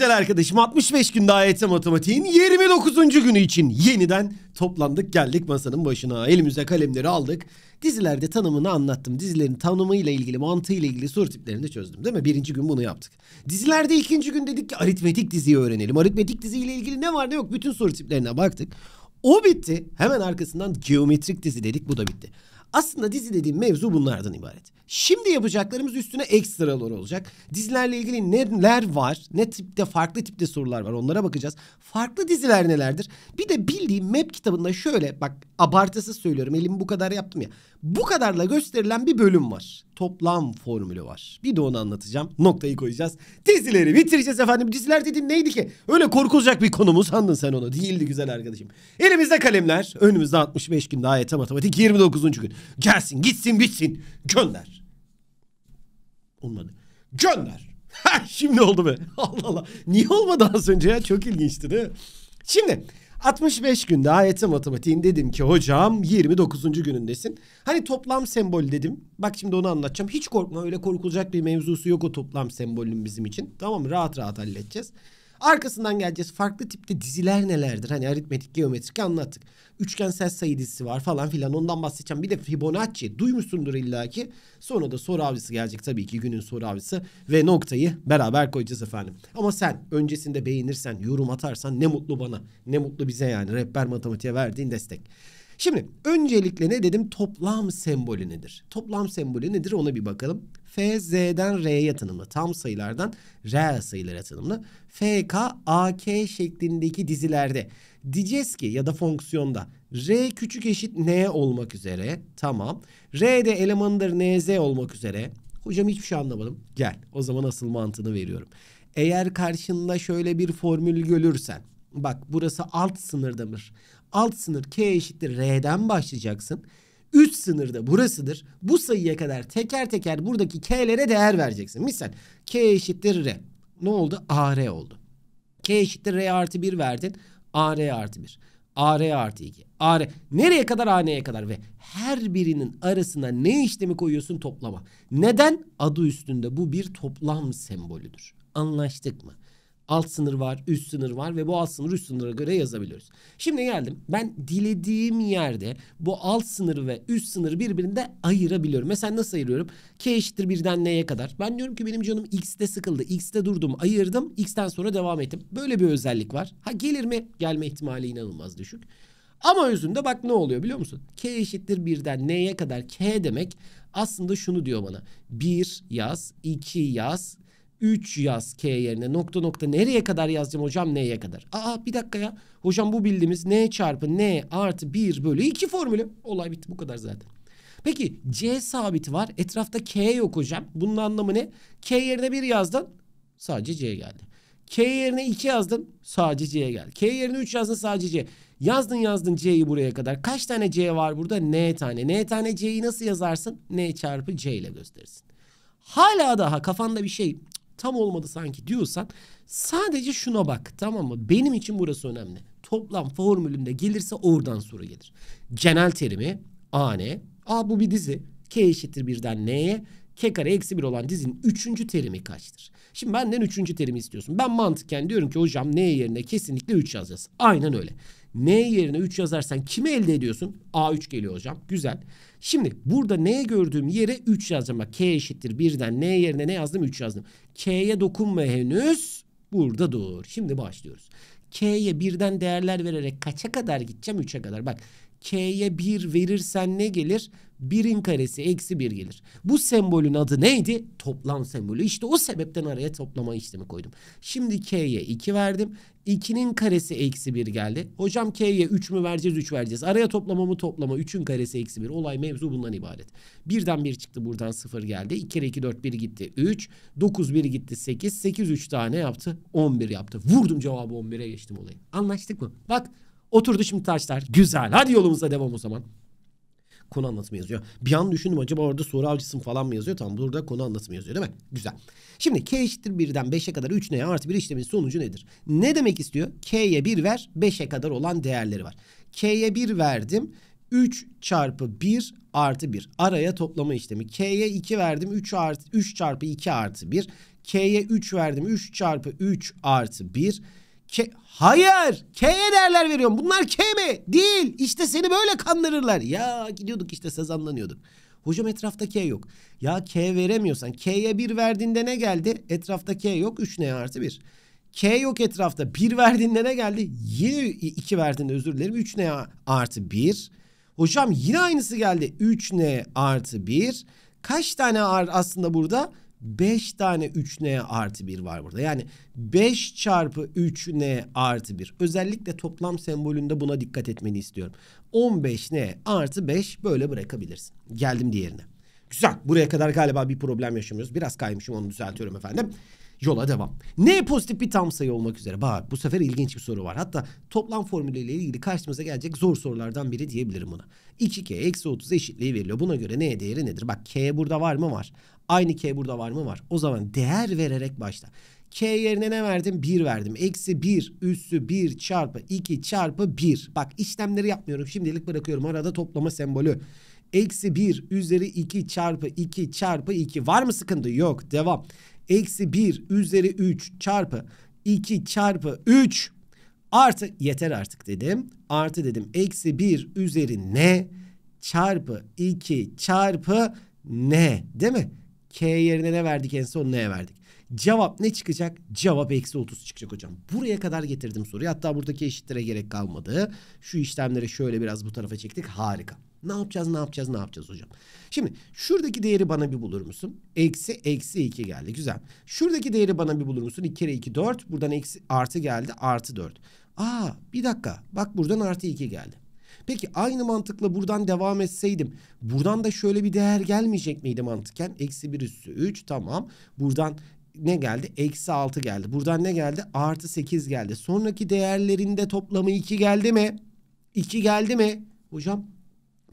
güzel arkadaşım 65 gün daha etse matematiğin 29. günü için yeniden toplandık geldik masanın başına. Elimize kalemleri aldık. Dizilerde tanımını anlattım. Dizilerin tanımıyla ilgili, mantığıyla ilgili soru tiplerini de çözdüm değil mi? Birinci gün bunu yaptık. Dizilerde ikinci gün dedik ki aritmetik diziyi öğrenelim. Aritmetik diziyle ilgili ne var ne yok bütün soru tiplerine baktık. O bitti. Hemen arkasından geometrik dizi dedik bu da bitti. Aslında dizi dediğim mevzu bunlardan ibaret. Şimdi yapacaklarımız üstüne ekstralar olacak. Dizilerle ilgili neler var? Ne tipte farklı tipte sorular var? Onlara bakacağız. Farklı diziler nelerdir? Bir de bildiğim map kitabında şöyle bak abartısız söylüyorum. Elimi bu kadar yaptım ya. Bu kadarla gösterilen bir bölüm var. Toplam formülü var. Bir de onu anlatacağım. Noktayı koyacağız. Dizileri bitireceğiz efendim. Diziler dediğim neydi ki? Öyle korkulacak bir konumuz sandın sen onu? Değildi güzel arkadaşım. Elimizde kalemler. Önümüzde 65 gün daha yete matematik 29. gün. Gelsin gitsin bitsin. Gönder. Olmadı. Gönder. Ha, şimdi oldu be. Allah Allah. Niye olmadı az önce ya? Çok ilginçti değil mi? Şimdi 65 gün daha AYT matematiğin dedim ki hocam 29. günündesin. Hani toplam sembol dedim. Bak şimdi onu anlatacağım. Hiç korkma öyle korkulacak bir mevzusu yok o toplam sembolün bizim için. Tamam mı? Rahat rahat halledeceğiz. Arkasından geleceğiz. Farklı tipte diziler nelerdir? Hani aritmetik, geometrik anlattık. Üçgensel sayı dizisi var falan filan. Ondan bahsedeceğim. Bir de Fibonacci. Duymuşsundur illaki. Sonra da soru avcısı gelecek tabii ki. Günün soru avcısı ve noktayı beraber koyacağız efendim. Ama sen öncesinde beğenirsen, yorum atarsan ne mutlu bana. Ne mutlu bize yani. Rehber matematiğe verdiğin destek. Şimdi öncelikle ne dedim? Toplam sembolü nedir? Toplam sembolü nedir ona bir bakalım. F, Z'den R'ye tanımlı. Tam sayılardan reel sayılara tanımlı. F, K, A, K şeklindeki dizilerde diyeceğiz ki ya da fonksiyonda R küçük eşit N olmak üzere tamam. R de elemanıdır NZ olmak üzere. Hocam hiçbir şey anlamadım. Gel o zaman asıl mantığını veriyorum. Eğer karşında şöyle bir formül görürsen. Bak burası alt sınırdadır. Alt sınır K eşittir R'den başlayacaksın üst sınırda burasıdır. Bu sayıya kadar teker teker buradaki k'lere değer vereceksin. Misal k eşittir r. Ne oldu? ar oldu. k eşittir r artı 1 verdin. ar artı 1. ar artı 2. ar nereye kadar an'ye kadar ve her birinin arasına ne işlemi koyuyorsun toplama. Neden? Adı üstünde bu bir toplam sembolüdür. Anlaştık mı? alt sınır var, üst sınır var ve bu alt sınır üst sınıra göre yazabiliyoruz. Şimdi geldim. Ben dilediğim yerde bu alt sınırı ve üst sınırı birbirinde ayırabiliyorum. Mesela nasıl ayırıyorum? K eşittir birden n'ye kadar. Ben diyorum ki benim canım x'te sıkıldı. X'te durdum, ayırdım. X'ten sonra devam ettim. Böyle bir özellik var. Ha gelir mi? Gelme ihtimali inanılmaz düşük. Ama özünde bak ne oluyor biliyor musun? K eşittir birden n'ye kadar K demek aslında şunu diyor bana. 1 yaz, 2 yaz, 3 yaz K yerine nokta nokta nereye kadar yazacağım hocam neye kadar? Aa bir dakika ya hocam bu bildiğimiz n çarpı n artı 1 bölü 2 formülü. Olay bitti bu kadar zaten. Peki C sabiti var etrafta K yok hocam. Bunun anlamı ne? K yerine 1 yazdın sadece C geldi. K yerine 2 yazdın sadece C'ye geldi. K yerine 3 yazdın sadece C. Yazdın yazdın C'yi buraya kadar. Kaç tane C var burada? N tane. N tane C'yi nasıl yazarsın? N çarpı C ile gösterirsin. Hala daha kafanda bir şey tam olmadı sanki diyorsan sadece şuna bak tamam mı? Benim için burası önemli. Toplam formülünde gelirse oradan soru gelir. Genel terimi A ne? A bu bir dizi. K eşittir birden N'ye. K kare eksi bir olan dizinin üçüncü terimi kaçtır? Şimdi benden üçüncü terimi istiyorsun. Ben mantıken diyorum ki hocam N yerine kesinlikle 3 yazacağız. Aynen öyle. N yerine 3 yazarsan kime elde ediyorsun? A3 geliyor hocam. Güzel. Şimdi burada N gördüğüm yere 3 yazacağım. Bak K eşittir 1'den N yerine ne yazdım? 3 yazdım. K'ye dokunma henüz. Burada dur. Şimdi başlıyoruz. K'ye birden değerler vererek kaça kadar gideceğim? 3'e kadar. Bak K'ye 1 verirsen ne gelir? 1'in karesi eksi 1 gelir. Bu sembolün adı neydi? Toplam sembolü. İşte o sebepten araya toplama işlemi koydum. Şimdi K'ye 2 verdim. 2'nin karesi eksi 1 geldi. Hocam K'ye 3 mü vereceğiz 3 vereceğiz. Araya toplama mı toplama 3'ün karesi eksi 1. Olay mevzu bundan ibaret. Birden 1 çıktı buradan 0 geldi. 2 kere 2 4 1 gitti 3. 9 1 gitti 8. 8 3 daha ne yaptı? 11 yaptı. Vurdum cevabı 11'e geçtim olayı. Anlaştık mı? Bak Oturdu şimdi taşlar. Güzel. Hadi yolumuza devam o zaman konu anlatımı yazıyor. Bir an düşündüm acaba orada soru avcısın falan mı yazıyor? Tamam burada konu anlatımı yazıyor değil mi? Güzel. Şimdi k eşittir 1'den 5'e kadar 3 neye artı 1 işlemin sonucu nedir? Ne demek istiyor? K'ye 1 ver 5'e kadar olan değerleri var. K'ye 1 verdim. 3 çarpı 1 artı 1. Araya toplama işlemi. K'ye 2 verdim. 3, artı, 3 çarpı 2 artı 1. K'ye 3 verdim. 3 çarpı 3 artı 1. K Hayır. K'ye değerler veriyorum. Bunlar K mi? Değil. İşte seni böyle kandırırlar. Ya gidiyorduk işte sazanlanıyorduk. Hocam etrafta K yok. Ya K veremiyorsan K'ye bir verdiğinde ne geldi? Etrafta K yok. 3 ne artı 1. K yok etrafta. 1 verdiğinde ne geldi? Yine 2 verdiğinde özür dilerim. 3 ne artı 1. Hocam yine aynısı geldi. 3 ne artı 1. Kaç tane R aslında burada? 5 tane 3n artı 1 var burada. Yani 5 çarpı 3n artı 1. Özellikle toplam sembolünde buna dikkat etmeni istiyorum. 15n artı 5 böyle bırakabilirsin. Geldim diğerine. Güzel. Buraya kadar galiba bir problem yaşamıyoruz. Biraz kaymışım onu düzeltiyorum efendim yola devam. N pozitif bir tam sayı olmak üzere. Bak bu sefer ilginç bir soru var. Hatta toplam formülüyle ilgili karşımıza gelecek zor sorulardan biri diyebilirim buna. 2k eksi 30 eşitliği veriliyor. Buna göre n değeri nedir? Bak k burada var mı? Var. Aynı k burada var mı? Var. O zaman değer vererek başla. K yerine ne verdim? 1 verdim. Eksi 1 üssü 1 çarpı 2 çarpı 1. Bak işlemleri yapmıyorum. Şimdilik bırakıyorum. Arada toplama sembolü. Eksi 1 üzeri 2 çarpı 2 çarpı 2. Var mı sıkıntı? Yok. Devam. Eksi 1 üzeri 3 çarpı 2 çarpı 3 artı yeter artık dedim. Artı dedim eksi 1 üzeri ne çarpı 2 çarpı ne değil mi? K yerine ne verdik en son ne verdik? Cevap ne çıkacak? Cevap eksi 30 çıkacak hocam. Buraya kadar getirdim soruyu. Hatta buradaki eşitlere gerek kalmadı. Şu işlemleri şöyle biraz bu tarafa çektik. Harika. Ne yapacağız ne yapacağız ne yapacağız hocam. Şimdi şuradaki değeri bana bir bulur musun? Eksi eksi 2 geldi güzel. Şuradaki değeri bana bir bulur musun? 2 kere 2 4. Buradan eksi artı geldi artı 4. Aa bir dakika bak buradan artı 2 geldi. Peki aynı mantıkla buradan devam etseydim buradan da şöyle bir değer gelmeyecek miydi mantıken? Eksi 1 üstü 3 tamam. Buradan ne geldi? Eksi 6 geldi. Buradan ne geldi? Artı 8 geldi. Sonraki değerlerinde toplamı 2 geldi mi? 2 geldi mi? Hocam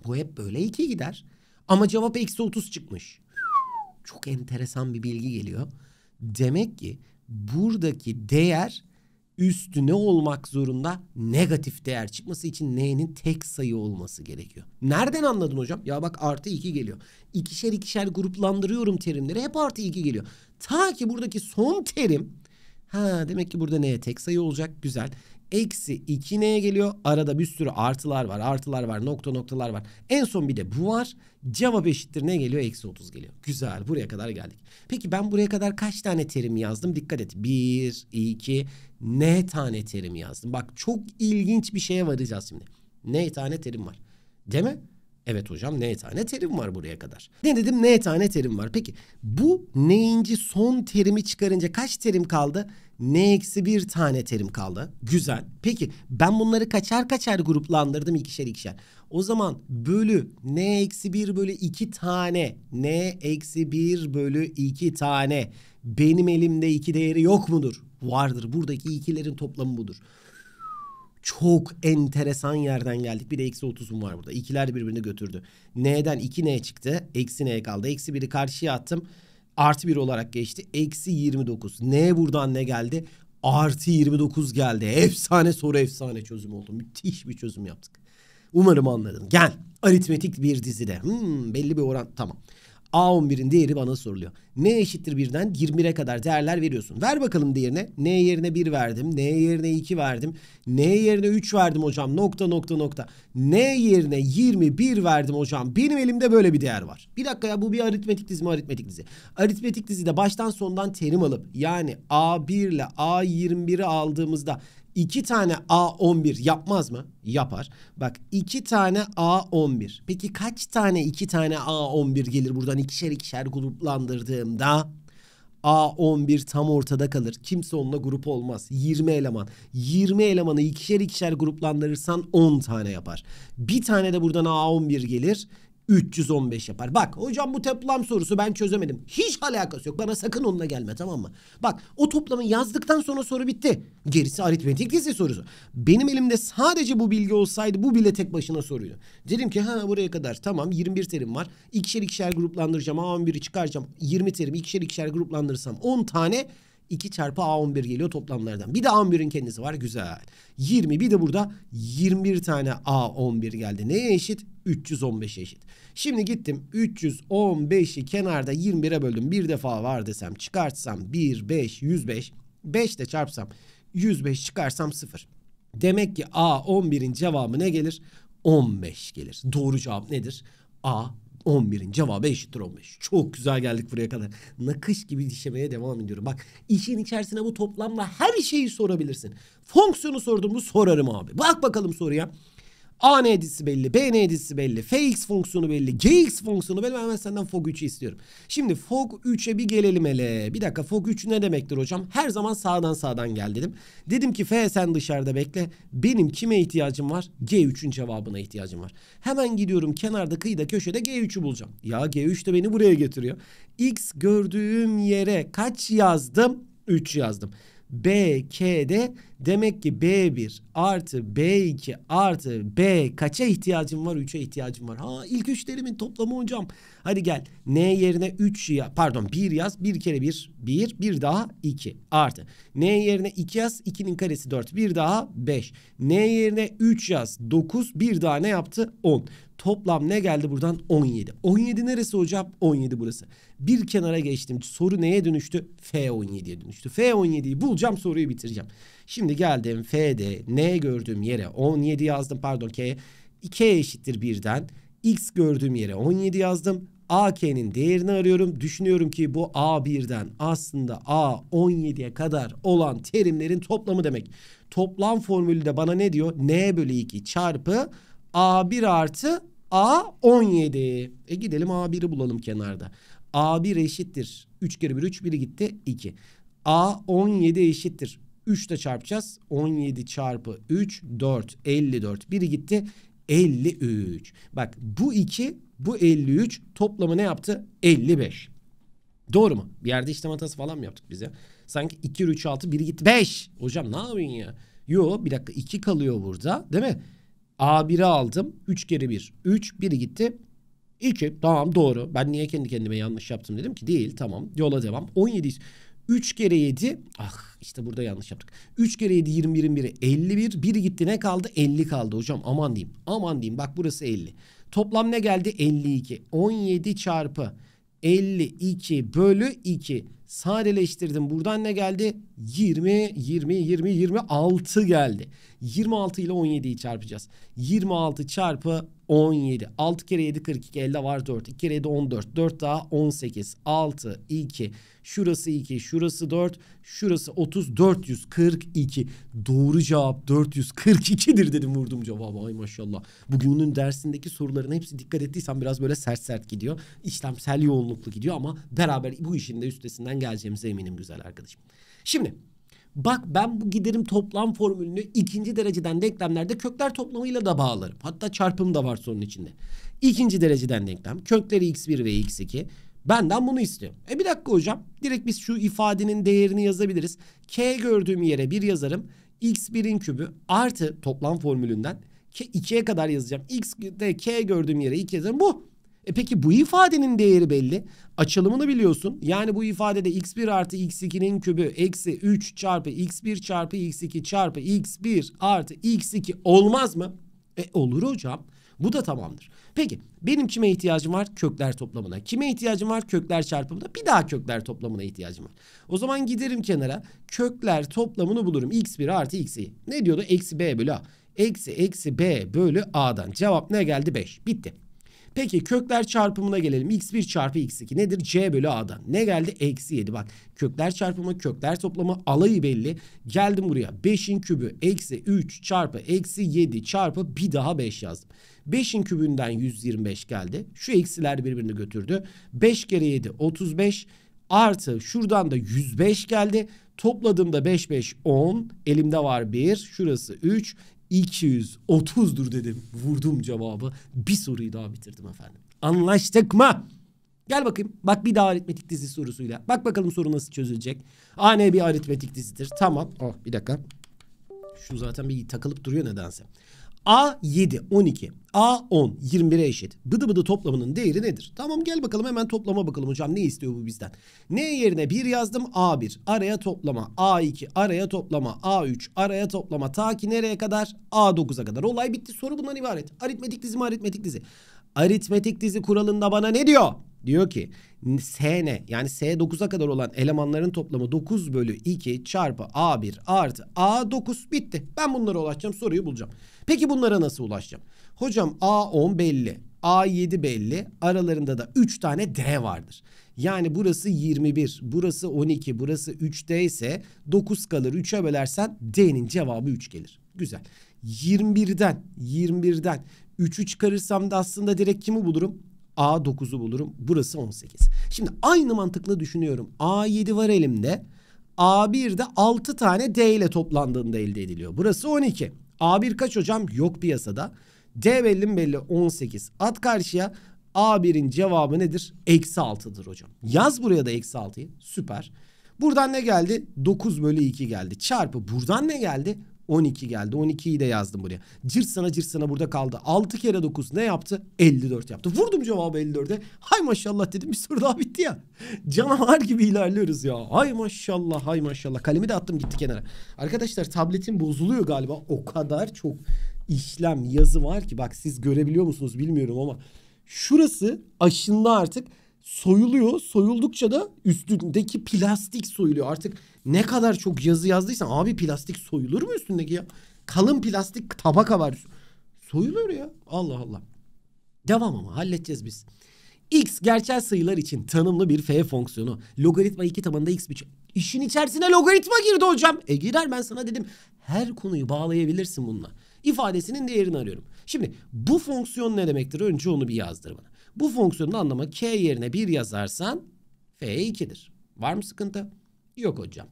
bu hep böyle iki gider. Ama cevap eksi 30 çıkmış. Çok enteresan bir bilgi geliyor. Demek ki buradaki değer üstüne olmak zorunda negatif değer çıkması için n'nin tek sayı olması gerekiyor. Nereden anladın hocam? Ya bak artı 2 geliyor. İkişer ikişer gruplandırıyorum terimleri hep artı 2 geliyor. Ta ki buradaki son terim Ha demek ki burada neye tek sayı olacak? Güzel. Eksi 2 neye geliyor? Arada bir sürü artılar var. Artılar var. Nokta noktalar var. En son bir de bu var. Cevap eşittir ne geliyor? Eksi 30 geliyor. Güzel. Buraya kadar geldik. Peki ben buraya kadar kaç tane terim yazdım? Dikkat et. 1, 2, n tane terim yazdım. Bak çok ilginç bir şeye varacağız şimdi. N tane terim var. Değil mi? Evet hocam ne tane terim var buraya kadar. Ne dedim ne tane terim var. Peki bu neyinci son terimi çıkarınca kaç terim kaldı? N eksi bir tane terim kaldı. Güzel. Peki ben bunları kaçar kaçar gruplandırdım ikişer ikişer. O zaman bölü n eksi bir bölü iki tane. n eksi bir bölü iki tane. Benim elimde iki değeri yok mudur? Vardır. Buradaki ikilerin toplamı budur çok enteresan yerden geldik. Bir de eksi 30'um var burada. İkiler birbirini götürdü. N'den 2 N çıktı. Eksi N kaldı. Eksi 1'i karşıya attım. Artı 1 olarak geçti. Eksi 29. N buradan ne geldi? Artı 29 geldi. Efsane soru efsane çözüm oldu. Müthiş bir çözüm yaptık. Umarım anladın. Gel. Aritmetik bir dizide. Hmm, belli bir oran. Tamam. A11'in değeri bana soruluyor. Ne eşittir birden 21'e kadar değerler veriyorsun. Ver bakalım değerine. N yerine 1 verdim. N yerine 2 verdim. N yerine 3 verdim hocam. Nokta nokta nokta. N yerine 21 verdim hocam. Benim elimde böyle bir değer var. Bir dakika ya bu bir aritmetik dizi mi aritmetik dizi? Aritmetik dizide baştan sondan terim alıp yani A1 ile A21'i aldığımızda 2 tane A11 yapmaz mı? Yapar. Bak 2 tane A11. Peki kaç tane 2 tane A11 gelir buradan ikişer ikişer gruplandırdığımda? A11 tam ortada kalır. Kimse onunla grup olmaz. 20 eleman. 20 elemanı ikişer ikişer gruplandırırsan 10 tane yapar. Bir tane de buradan A11 gelir. 315 yapar. Bak hocam bu toplam sorusu ben çözemedim. Hiç alakası yok. Bana sakın onunla gelme tamam mı? Bak o toplamı yazdıktan sonra soru bitti. Gerisi aritmetik dizi sorusu. Benim elimde sadece bu bilgi olsaydı bu bile tek başına soruydu. Dedim ki ha buraya kadar tamam 21 terim var. İkişer ikişer gruplandıracağım. A11'i çıkaracağım. 20 terim ikişer ikişer gruplandırırsam 10 tane 2 çarpı A11 geliyor toplamlardan. Bir de A11'in kendisi var güzel. 20 bir de burada 21 tane A11 geldi. Neye eşit? 315'e eşit. Şimdi gittim 315'i kenarda 21'e böldüm. Bir defa var desem çıkartsam 1, 5, 105. 5 de çarpsam 105 çıkarsam 0. Demek ki A11'in cevabı ne gelir? 15 gelir. Doğru cevap nedir? A 11'in cevabı eşittir 15. Çok güzel geldik buraya kadar. Nakış gibi dişemeye devam ediyorum. Bak işin içerisine bu toplamla her şeyi sorabilirsin. Fonksiyonu sordum mu sorarım abi. Bak bakalım soruya. A neydisi belli, B neydisi belli, Fx fonksiyonu belli, Gx fonksiyonu belli. Ben hemen senden fog 3'ü istiyorum. Şimdi fog 3'e bir gelelim hele. Bir dakika fog 3 ne demektir hocam? Her zaman sağdan sağdan gel dedim. Dedim ki F sen dışarıda bekle. Benim kime ihtiyacım var? G3'ün cevabına ihtiyacım var. Hemen gidiyorum kenarda kıyıda köşede G3'ü bulacağım. Ya G3 de beni buraya getiriyor. X gördüğüm yere kaç yazdım? 3 yazdım. BK'de demek ki B1 artı B2 artı B kaça ihtiyacım var? 3'e ihtiyacım var. Ha ilk üçlerimin toplamı hocam. Hadi gel N yerine 3 ya pardon 1 yaz. 1 kere 1 1 1 daha 2 artı. N yerine 2 yaz 2'nin karesi 4 1 daha 5. N yerine 3 yaz 9 1 daha ne yaptı? 10. Toplam ne geldi buradan? 17. 17 neresi hocam? 17 burası. Bir kenara geçtim. Soru neye dönüştü? F17'ye dönüştü. F17'yi bulacağım soruyu bitireceğim. Şimdi geldim F'de ne gördüğüm yere 17 yazdım pardon K'ye. K eşittir birden. X gördüğüm yere 17 yazdım. AK'nin değerini arıyorum. Düşünüyorum ki bu A1'den aslında A17'ye kadar olan terimlerin toplamı demek. Toplam formülü de bana ne diyor? N bölü 2 çarpı A1 artı A 17. E gidelim A1'i bulalım kenarda. A1 eşittir. 3 kere 1 3 1 gitti 2. A 17 eşittir. 3 de çarpacağız. 17 çarpı 3 4 54. 1 gitti 53. Bak bu 2 bu 53 toplamı ne yaptı? 55. Doğru mu? Bir yerde işlem hatası falan mı yaptık biz ya? Sanki 2 3 6 1 gitti 5. Hocam ne yapıyorsun ya? Yo bir dakika 2 kalıyor burada değil mi? A1'i aldım. 3 geri 1. 3, 1 gitti. 2. Tamam doğru. Ben niye kendi kendime yanlış yaptım dedim ki. Değil tamam. Yola devam. 17. 3 kere 7. Ah işte burada yanlış yaptık. 3 kere 7 20 21 51. 1 gitti ne kaldı? 50 kaldı hocam. Aman diyeyim. Aman diyeyim. Bak burası 50. Toplam ne geldi? 52. 17 çarpı 52 bölü 2 sadeleştirdim. Buradan ne geldi? 20, 20, 20, 26 geldi. 26 ile 17'yi çarpacağız. 26 çarpı 17. 6 kere 7 42 elde var 4. 2 kere 7 14. 4 daha 18. 6 2. Şurası 2. Şurası 4. Şurası 30. 442. Doğru cevap 442'dir dedim vurdum cevabı. Ay maşallah. Bugünün dersindeki soruların hepsi dikkat ettiysen biraz böyle sert sert gidiyor. İşlemsel yoğunluklu gidiyor ama beraber bu işin de üstesinden geleceğimize eminim güzel arkadaşım. Şimdi Bak ben bu giderim toplam formülünü ikinci dereceden denklemlerde kökler toplamıyla da bağlarım. Hatta çarpım da var sorunun içinde. İkinci dereceden denklem kökleri x1 ve x2. Benden bunu istiyorum. E bir dakika hocam. Direkt biz şu ifadenin değerini yazabiliriz. K gördüğüm yere bir yazarım. X1'in kübü artı toplam formülünden 2'ye kadar yazacağım. X de K gördüğüm yere 2 yazarım. Bu. E peki bu ifadenin değeri belli. Açılımını biliyorsun. Yani bu ifadede x1 artı x2'nin kübü eksi 3 çarpı x1 çarpı x2 çarpı x1 artı x2 olmaz mı? E olur hocam. Bu da tamamdır. Peki benim kime ihtiyacım var? Kökler toplamına. Kime ihtiyacım var? Kökler çarpımına. Bir daha kökler toplamına ihtiyacım var. O zaman giderim kenara. Kökler toplamını bulurum. x1 artı x2. Ne diyordu? Eksi b bölü a. Eksi eksi b bölü a'dan. Cevap ne geldi? 5. Bitti. Peki kökler çarpımına gelelim. X1 çarpı X2 nedir? C bölü A'dan. Ne geldi? Eksi 7. Bak kökler çarpımı, kökler toplamı alayı belli. Geldim buraya. 5'in kübü eksi 3 çarpı eksi 7 çarpı bir daha 5 yazdım. 5'in kübünden 125 geldi. Şu eksiler birbirini götürdü. 5 kere 7 35 artı şuradan da 105 geldi. Topladığımda 5 5 10 elimde var 1 şurası 3 230'dur dedim. Vurdum cevabı. Bir soruyu daha bitirdim efendim. Anlaştık mı? Gel bakayım. Bak bir daha aritmetik dizi sorusuyla. Bak bakalım soru nasıl çözülecek. AN bir aritmetik dizidir. Tamam. Oh bir dakika. Şu zaten bir takılıp duruyor nedense. A 7, 12. A 10, 21'e eşit. Bıdı bıdı toplamının değeri nedir? Tamam gel bakalım hemen toplama bakalım hocam ne istiyor bu bizden? Ne yerine 1 yazdım A1 araya toplama A2 araya toplama A3 araya toplama ta ki nereye kadar? A9'a kadar. Olay bitti soru bundan ibaret. Aritmetik dizi mi aritmetik dizi? Aritmetik dizi kuralında bana ne diyor? diyor ki S ne? yani S9'a kadar olan elemanların toplamı 9 bölü 2 çarpı A1 artı A9 bitti. Ben bunlara ulaşacağım soruyu bulacağım. Peki bunlara nasıl ulaşacağım? Hocam A10 belli. A7 belli. Aralarında da 3 tane D vardır. Yani burası 21, burası 12, burası 3D ise 9 kalır 3'e bölersen D'nin cevabı 3 gelir. Güzel. 21'den 21'den 3'ü çıkarırsam da aslında direkt kimi bulurum? A 9'u bulurum. Burası 18. Şimdi aynı mantıkla düşünüyorum. A7 var elimde. A1'de 6 tane D ile toplandığında elde ediliyor. Burası 12. A1 kaç hocam? Yok piyasada. D belli mi belli 18. At karşıya. A1'in cevabı nedir? Eksi 6'dır hocam. Yaz buraya da eksi 6'yı. Süper. Buradan ne geldi? 9 bölü 2 geldi. Çarpı buradan ne geldi? 12 geldi. 12'yi de yazdım buraya. Cırsana cırsana burada kaldı. 6 kere 9 ne yaptı? 54 yaptı. Vurdum cevabı 54'e. Hay maşallah dedim bir soru daha bitti ya. Canavar gibi ilerliyoruz ya. Hay maşallah hay maşallah. Kalemi de attım gitti kenara. Arkadaşlar tabletim bozuluyor galiba. O kadar çok işlem yazı var ki. Bak siz görebiliyor musunuz bilmiyorum ama. Şurası aşında artık soyuluyor. Soyuldukça da üstündeki plastik soyuluyor. Artık ne kadar çok yazı yazdıysan abi plastik soyulur mu üstündeki ya? Kalın plastik tabaka var. Soyulur ya. Allah Allah. Devam ama halledeceğiz biz. X gerçel sayılar için tanımlı bir f fonksiyonu. Logaritma 2 tabanında x biçim. İşin içerisine logaritma girdi hocam. E girer ben sana dedim. Her konuyu bağlayabilirsin bununla. İfadesinin değerini arıyorum. Şimdi bu fonksiyon ne demektir? Önce onu bir yazdır bana. Bu fonksiyonun anlamı k yerine 1 yazarsan f 2'dir. Var mı sıkıntı? Yok hocam.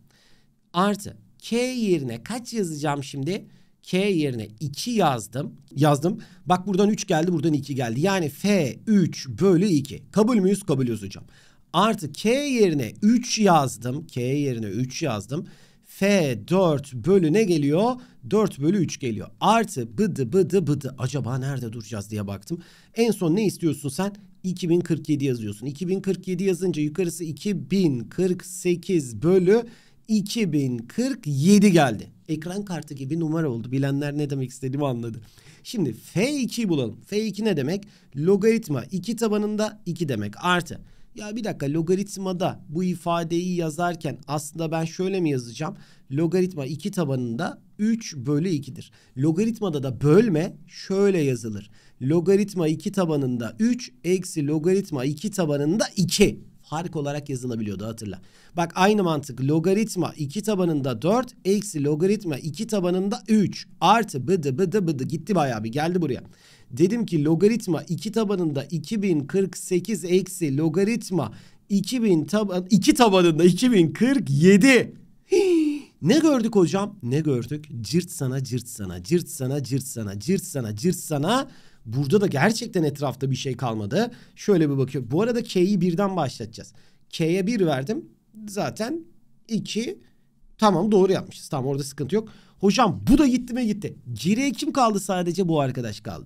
Artı k yerine kaç yazacağım şimdi? K yerine 2 yazdım. Yazdım. Bak buradan 3 geldi buradan 2 geldi. Yani f 3 bölü 2. Kabul müyüz? Kabul hocam. Artı k yerine 3 yazdım. K yerine 3 yazdım. F 4 bölü ne geliyor? 4 bölü 3 geliyor. Artı bıdı bıdı bıdı. Acaba nerede duracağız diye baktım. En son ne istiyorsun sen? 2047 yazıyorsun. 2047 yazınca yukarısı 2048 bölü 2047 geldi. Ekran kartı gibi numara oldu. Bilenler ne demek istediğimi anladı. Şimdi F2'yi bulalım. F2 ne demek? Logaritma 2 tabanında 2 demek. Artı ya bir dakika logaritmada bu ifadeyi yazarken aslında ben şöyle mi yazacağım? Logaritma 2 tabanında 3 bölü 2'dir. Logaritmada da bölme şöyle yazılır. Logaritma 2 tabanında 3 eksi logaritma 2 tabanında 2 fark olarak yazılabiliyordu hatırla. Bak aynı mantık logaritma 2 tabanında 4 eksi logaritma 2 tabanında 3 artı bıdı bıdı bıdı gitti bayağı bir geldi buraya. Dedim ki logaritma 2 tabanında 2048 eksi logaritma 2000 taban 2 tabanında 2047. Ne gördük hocam? Ne gördük? Cırt sana, cırt sana, cırt sana, cırt sana, cırt sana, cırt sana. Burada da gerçekten etrafta bir şey kalmadı. Şöyle bir bakıyorum. Bu arada K'yi birden başlatacağız. K'ye bir verdim. Zaten 2. Tamam doğru yapmışız. Tamam orada sıkıntı yok. Hocam bu da gitti mi gitti. Geriye kim kaldı sadece bu arkadaş kaldı.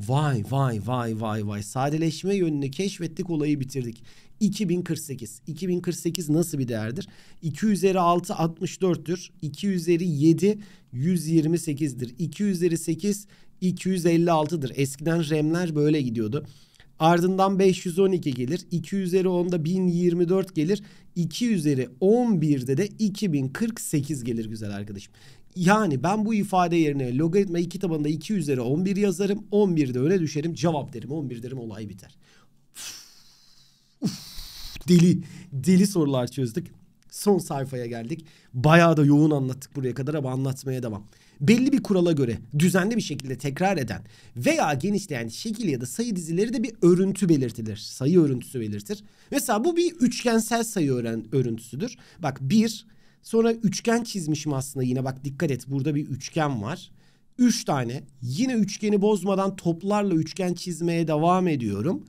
Vay vay vay vay vay. Sadeleşme yönünü keşfettik olayı bitirdik. 2048. 2048 nasıl bir değerdir? 2 üzeri 6 64'tür. 2 üzeri 7 128'dir. 2 üzeri 8 256'dır. Eskiden remler böyle gidiyordu. Ardından 512 gelir. 2 üzeri 10'da 1024 gelir. 2 üzeri 11'de de 2048 gelir güzel arkadaşım. Yani ben bu ifade yerine logaritma 2 tabanında 2 üzeri 11 yazarım. 11'de öne düşerim. Cevap derim. 11 derim olay biter. deli, deli sorular çözdük. Son sayfaya geldik. Bayağı da yoğun anlattık buraya kadar ama anlatmaya devam. Belli bir kurala göre düzenli bir şekilde tekrar eden veya genişleyen şekil ya da sayı dizileri de bir örüntü belirtilir. Sayı örüntüsü belirtir. Mesela bu bir üçgensel sayı örüntüsüdür. Bak 1, Sonra üçgen çizmişim aslında yine bak dikkat et burada bir üçgen var. Üç tane yine üçgeni bozmadan toplarla üçgen çizmeye devam ediyorum.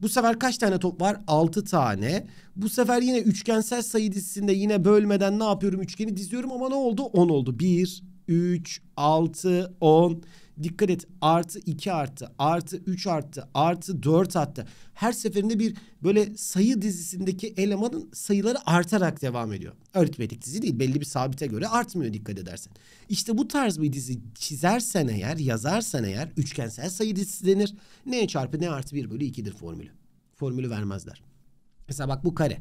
Bu sefer kaç tane top var? altı tane. Bu sefer yine üçgensel sayı dizisinde yine bölmeden ne yapıyorum? Üçgeni diziyorum ama ne oldu? on oldu. bir üç altı on Dikkat et artı 2 arttı, artı 3 arttı, artı 4 arttı. Her seferinde bir böyle sayı dizisindeki elemanın sayıları artarak devam ediyor. Öğretmedik dizi değil belli bir sabite göre artmıyor dikkat edersen. İşte bu tarz bir dizi çizersen eğer, yazarsan eğer üçgensel sayı dizisi denir. Ne çarpı ne artı 1 bölü 2'dir formülü. Formülü vermezler. Mesela bak bu kare.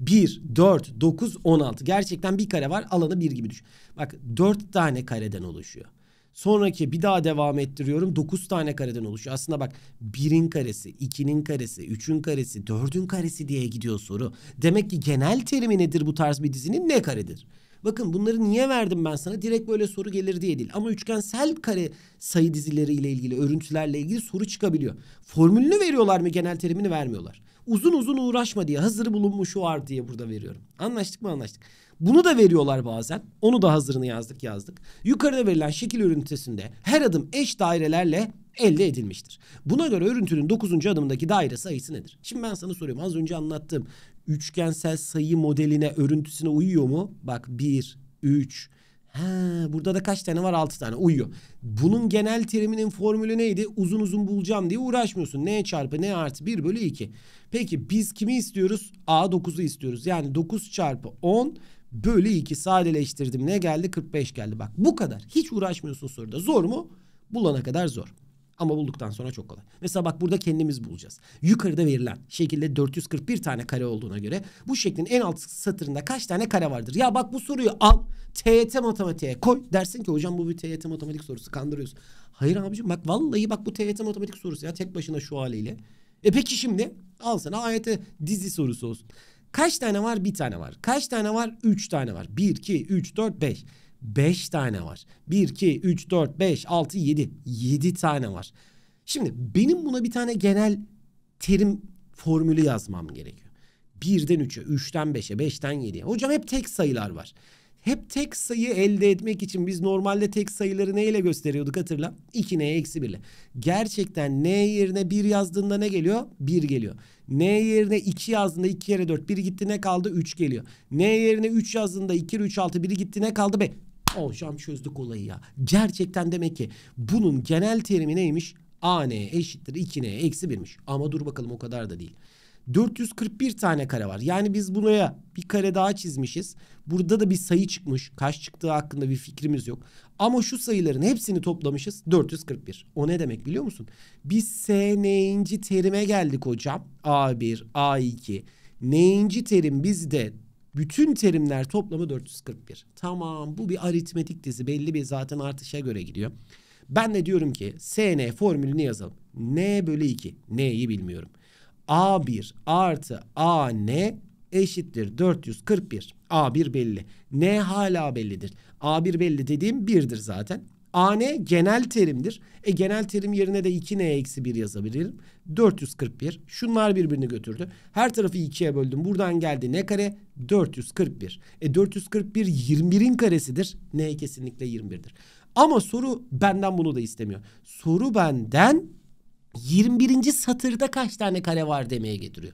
1, 4, 9, 16. Gerçekten bir kare var. Alanı 1 gibi düşün. Bak 4 tane kareden oluşuyor. Sonraki bir daha devam ettiriyorum. 9 tane kareden oluşuyor. Aslında bak 1'in karesi, 2'nin karesi, 3'ün karesi, 4'ün karesi diye gidiyor soru. Demek ki genel terimi nedir bu tarz bir dizinin? Ne karedir? Bakın bunları niye verdim ben sana? Direkt böyle soru gelir diye değil. Ama üçgensel kare sayı dizileriyle ilgili, örüntülerle ilgili soru çıkabiliyor. Formülünü veriyorlar mı genel terimini vermiyorlar. Uzun uzun uğraşma diye hazır bulunmuşu var diye burada veriyorum. Anlaştık mı anlaştık. Bunu da veriyorlar bazen. Onu da hazırını yazdık yazdık. Yukarıda verilen şekil örüntüsünde her adım eş dairelerle elde edilmiştir. Buna göre örüntünün 9. adımındaki daire sayısı nedir? Şimdi ben sana soruyorum. Az önce anlattığım üçgensel sayı modeline örüntüsüne uyuyor mu? Bak 1, 3, Ha, burada da kaç tane var? 6 tane. Uyuyor. Bunun genel teriminin formülü neydi? Uzun uzun bulacağım diye uğraşmıyorsun. N çarpı N artı 1 bölü 2. Peki biz kimi istiyoruz? A 9'u istiyoruz. Yani 9 çarpı 10 Bölü 2 sadeleştirdim. Ne geldi? 45 geldi. Bak bu kadar. Hiç uğraşmıyorsun soruda. Zor mu? Bulana kadar zor. Ama bulduktan sonra çok kolay. Mesela bak burada kendimiz bulacağız. Yukarıda verilen şekilde 441 tane kare olduğuna göre bu şeklin en alt satırında kaç tane kare vardır? Ya bak bu soruyu al TYT matematiğe koy. Dersin ki hocam bu bir TYT matematik sorusu kandırıyorsun. Hayır abicim bak vallahi bak bu TYT matematik sorusu ya tek başına şu haliyle. E peki şimdi al sana AYT dizi sorusu olsun. Kaç tane var? Bir tane var. Kaç tane var? Üç tane var. Bir, iki, üç, dört, beş. Beş tane var. Bir, iki, üç, dört, beş, altı, yedi. Yedi tane var. Şimdi benim buna bir tane genel terim formülü yazmam gerekiyor. Birden üçe, üçten beşe, beşten yediye. Hocam hep tek sayılar var. Hep tek sayı elde etmek için biz normalde tek sayıları neyle gösteriyorduk hatırla? 2 n'ye eksi 1 ile. Gerçekten n yerine 1 yazdığında ne geliyor? 1 geliyor. n yerine 2 yazdığında 2 kere 4 1 gitti ne kaldı? 3 geliyor. n yerine 3 yazdığında 2 3 6 1 gitti ne kaldı? 5. Hocam çözdük olayı ya. Gerçekten demek ki bunun genel terimi neymiş? a n eşittir 2 n eksi 1'miş. Ama dur bakalım o kadar da değil. 441 tane kare var. Yani biz buraya bir kare daha çizmişiz. Burada da bir sayı çıkmış. Kaç çıktığı hakkında bir fikrimiz yok. Ama şu sayıların hepsini toplamışız 441. O ne demek biliyor musun? Biz S neyinci terime geldik hocam. A1, A2. Neyinci terim bizde bütün terimler toplamı 441. Tamam bu bir aritmetik dizi belli bir zaten artışa göre gidiyor. Ben de diyorum ki SN formülünü yazalım. N bölü 2. N'yi bilmiyorum. A1 artı AN eşittir 441. A1 belli. N hala bellidir. A1 belli dediğim 1'dir zaten. AN genel terimdir. E genel terim yerine de 2N eksi 1 yazabilirim. 441. Şunlar birbirini götürdü. Her tarafı 2'ye böldüm. Buradan geldi ne kare? 441. E 441 21'in karesidir. N kesinlikle 21'dir. Ama soru benden bunu da istemiyor. Soru benden 21. satırda kaç tane kare var demeye getiriyor.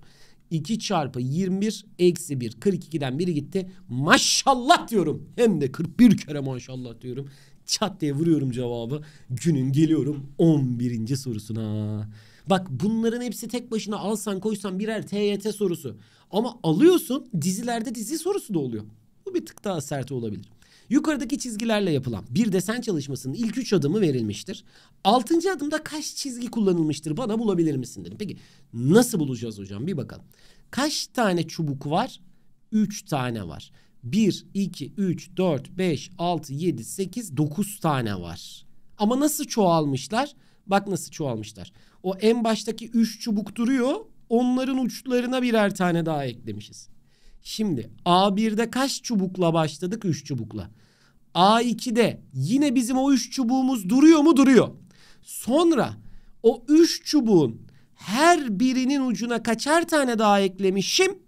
2 çarpı 21 eksi 1 42'den biri gitti. Maşallah diyorum. Hem de 41 kere maşallah diyorum. Çat diye vuruyorum cevabı. Günün geliyorum 11. sorusuna. Bak bunların hepsi tek başına alsan koysan birer TYT sorusu. Ama alıyorsun dizilerde dizi sorusu da oluyor. Bu bir tık daha sert olabilir. Yukarıdaki çizgilerle yapılan bir desen çalışmasının ilk üç adımı verilmiştir. Altıncı adımda kaç çizgi kullanılmıştır bana bulabilir misin dedim. Peki nasıl bulacağız hocam bir bakalım. Kaç tane çubuk var? Üç tane var. Bir iki üç dört beş altı yedi sekiz dokuz tane var. Ama nasıl çoğalmışlar? Bak nasıl çoğalmışlar. O en baştaki üç çubuk duruyor. Onların uçlarına birer tane daha eklemişiz. Şimdi A1'de kaç çubukla başladık? 3 çubukla. A2'de yine bizim o 3 çubuğumuz duruyor mu? Duruyor. Sonra o 3 çubuğun her birinin ucuna kaçer tane daha eklemişim?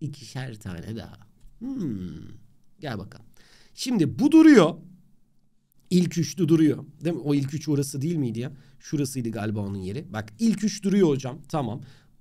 İkişer tane daha. Hmm. Gel bakalım. Şimdi bu duruyor. İlk üçlü duruyor. Değil mi? O ilk üç orası değil miydi ya? Şurasıydı galiba onun yeri. Bak ilk üç duruyor hocam. Tamam.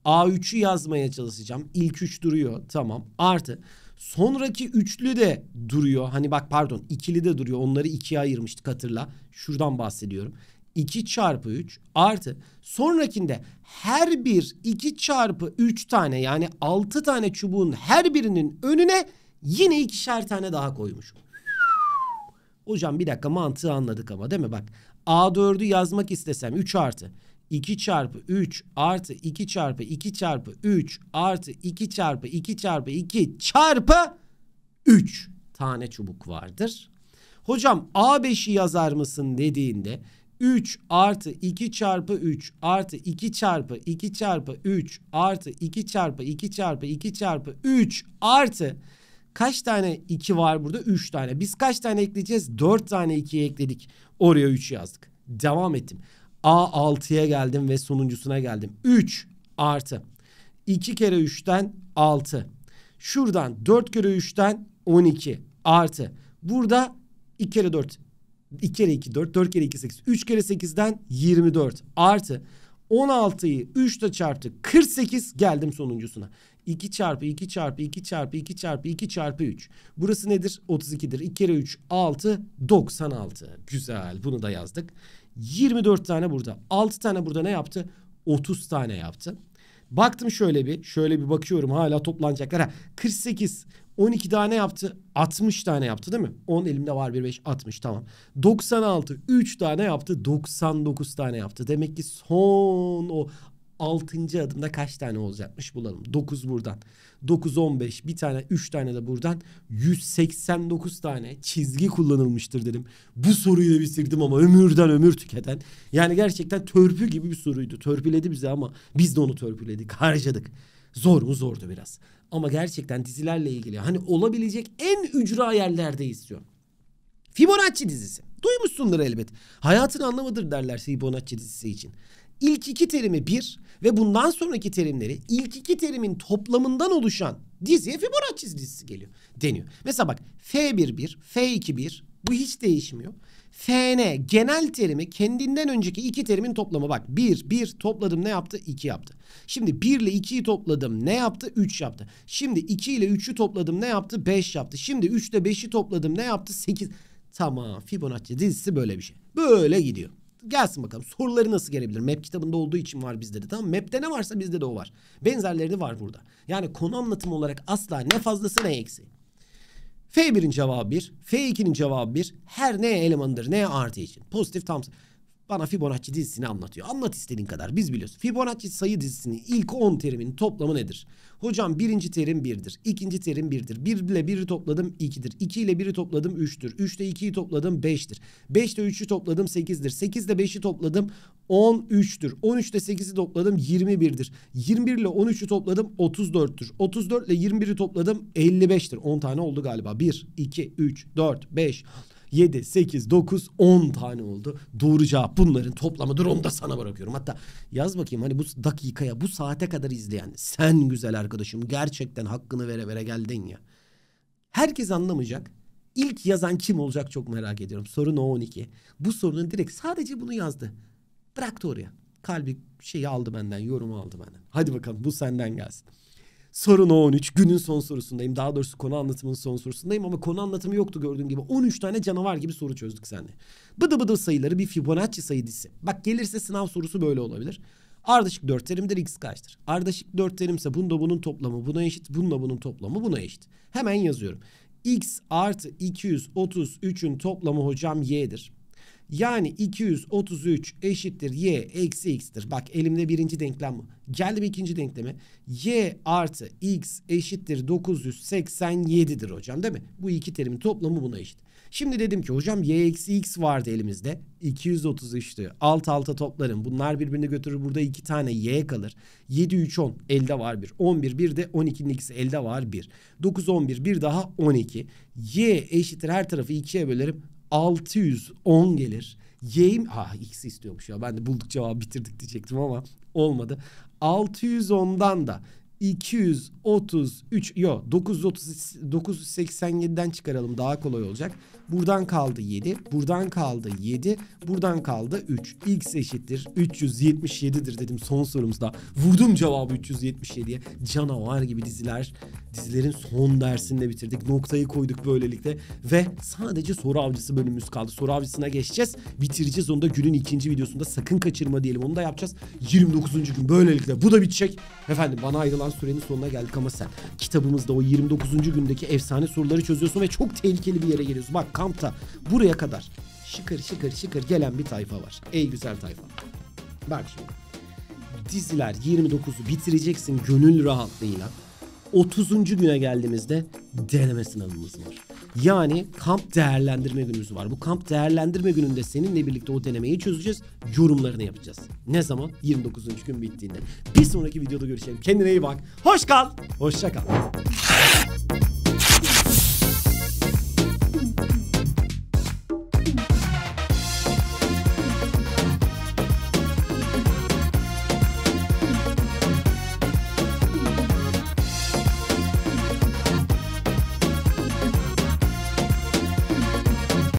A3'ü yazmaya çalışacağım. İlk 3 duruyor. Tamam. Artı. Sonraki üçlü de duruyor. Hani bak pardon ikili de duruyor. Onları ikiye ayırmıştık hatırla. Şuradan bahsediyorum. 2 çarpı 3 artı sonrakinde her bir 2 çarpı 3 tane yani 6 tane çubuğun her birinin önüne yine ikişer tane daha koymuşum. Hocam bir dakika mantığı anladık ama değil mi? Bak A4'ü yazmak istesem 3 artı. 2 çarpı 3 artı 2 çarpı 2 çarpı 3 artı 2 çarpı 2 çarpı 2 çarpı 3 tane çubuk vardır. Hocam A5'i yazar mısın dediğinde 3 artı 2 çarpı 3 artı 2 çarpı 2 çarpı 3 artı 2 çarpı 2 çarpı 2 çarpı 3 artı kaç tane 2 var burada? 3 tane. Biz kaç tane ekleyeceğiz? 4 tane 2'ye ekledik. Oraya 3 yazdık. Devam ettim. A6'ya geldim ve sonuncusuna geldim. 3 artı 2 kere 3'ten 6. Şuradan 4 kere 3'ten 12 artı. Burada 2 kere 4 2 kere 2 4 4 kere 2 8 3 kere 8'den 24 artı 16'yı 3 ile çarptık 48 geldim sonuncusuna. 2 çarpı 2 çarpı 2 çarpı 2 çarpı 2 çarpı 3. Burası nedir? 32'dir. 2 kere 3 6 96. Güzel bunu da yazdık. 24 tane burada. 6 tane burada ne yaptı? 30 tane yaptı. Baktım şöyle bir. Şöyle bir bakıyorum hala toplanacaklar. Ha, 48. 12 tane yaptı. 60 tane yaptı değil mi? 10 elimde var 1 5 60 tamam. 96 3 tane yaptı. 99 tane yaptı. Demek ki son o 6. adımda kaç tane olacakmış bulalım. 9 buradan. 9 15 bir tane 3 tane de buradan 189 tane çizgi kullanılmıştır dedim. Bu soruyu da bitirdim ama ömürden ömür tüketen. Yani gerçekten törpü gibi bir soruydu. Törpüledi bize ama biz de onu törpüledik, harcadık. Zor mu zordu biraz. Ama gerçekten dizilerle ilgili hani olabilecek en ücra yerlerdeyiz diyor. Fibonacci dizisi. Duymuşsundur elbet. Hayatın anlamıdır derler Fibonacci dizisi için. İlk iki terimi bir ve bundan sonraki terimleri ilk iki terimin toplamından oluşan diziye Fibonacci dizisi geliyor deniyor. Mesela bak F1 1, F2 1 bu hiç değişmiyor. Fn genel terimi kendinden önceki iki terimin toplamı. Bak 1, 1 topladım ne yaptı? 2 yaptı. Şimdi 1 ile 2'yi topladım ne yaptı? 3 yaptı. Şimdi 2 ile 3'ü topladım ne yaptı? 5 yaptı. Şimdi 3 ile 5'i topladım ne yaptı? 8. Tamam Fibonacci dizisi böyle bir şey. Böyle gidiyor. Gelsin bakalım soruları nasıl gelebilir? Map kitabında olduğu için var bizde de tamam Map'te ne varsa bizde de o var. Benzerleri de var burada. Yani konu anlatımı olarak asla ne fazlası ne eksi. F1'in cevabı 1, F2'nin cevabı 1. Her neye elemanıdır, neye artı için. Pozitif tam sayı bana Fibonacci dizisini anlatıyor. Anlat istediğin kadar biz biliyoruz. Fibonacci sayı dizisinin ilk 10 teriminin toplamı nedir? Hocam birinci terim 1'dir. ikinci terim 1'dir. 1 ile 1'i topladım 2'dir. 2 ile 1'i topladım 3'tür. 3 ile 2'yi topladım 5'tir. 5 ile 3'ü topladım 8'dir. 8 ile 5'i topladım 13'tür. 13 ile 8'i topladım 21'dir. 21 ile 13'ü topladım 34'tür. 34 ile 21'i topladım 55'tir. 10 tane oldu galiba. 1, 2, 3, 4, 5, 6. 7, 8, 9, 10 tane oldu. Doğru cevap bunların toplamıdır. Onu da sana bırakıyorum. Hatta yaz bakayım hani bu dakikaya, bu saate kadar izleyen sen güzel arkadaşım gerçekten hakkını vere vere geldin ya. Herkes anlamayacak. İlk yazan kim olacak çok merak ediyorum. Sorun o 12. Bu sorunun direkt sadece bunu yazdı. Bıraktı oraya. Kalbi şeyi aldı benden, yorumu aldı benden. Hadi bakalım bu senden gelsin. Sorun o 13. Günün son sorusundayım. Daha doğrusu konu anlatımının son sorusundayım ama konu anlatımı yoktu gördüğün gibi. 13 tane canavar gibi soru çözdük seninle. Bıdı bıdı sayıları bir Fibonacci sayı dizisi. Bak gelirse sınav sorusu böyle olabilir. Ardışık 4 terimdir x kaçtır? Ardışık 4 terimse bunda bunun toplamı buna eşit, bununla bunun toplamı buna eşit. Hemen yazıyorum. x artı 233'ün toplamı hocam y'dir. Yani 233 eşittir y eksi x'tir. Bak elimde birinci denklem bu. Geldim ikinci denkleme. y artı x eşittir 987'dir hocam değil mi? Bu iki terimin toplamı buna eşit. Şimdi dedim ki hocam y eksi x vardı elimizde. 233'tü. Alt alta toplarım. Bunlar birbirini götürür. Burada iki tane y kalır. 7, 3, 10. Elde var bir. 11, 1 de 12'nin ikisi elde var bir. 9, 11, 1 daha 12. y eşittir her tarafı 2'ye bölerim. 610 gelir. Y ah x istiyormuş ya. Ben de bulduk cevabı bitirdik diyecektim ama olmadı. 610'dan da 233 yok 930 987'den çıkaralım daha kolay olacak. Buradan kaldı 7. Buradan kaldı 7. Buradan kaldı 3. X eşittir 377'dir dedim son sorumuzda. Vurdum cevabı 377'ye. Canavar gibi diziler dizilerin son dersinde bitirdik. Noktayı koyduk böylelikle ve sadece soru avcısı bölümümüz kaldı. Soru avcısına geçeceğiz. Bitireceğiz onu da günün ikinci videosunda sakın kaçırma diyelim. Onu da yapacağız. 29. gün böylelikle bu da bitecek. Efendim bana ayrılan sürenin sonuna geldik ama sen kitabımızda o 29. gündeki efsane soruları çözüyorsun ve çok tehlikeli bir yere geliyorsun. Bak kampta buraya kadar şıkır şıkır şıkır gelen bir tayfa var. Ey güzel tayfa. Bak şimdi. Diziler 29'u bitireceksin gönül rahatlığıyla. 30. güne geldiğimizde deneme sınavımız var. Yani kamp değerlendirme günümüz var. Bu kamp değerlendirme gününde seninle birlikte o denemeyi çözeceğiz. Yorumlarını yapacağız. Ne zaman? 29. gün bittiğinde. Bir sonraki videoda görüşelim. Kendine iyi bak. Hoş kal. Hoşça kal.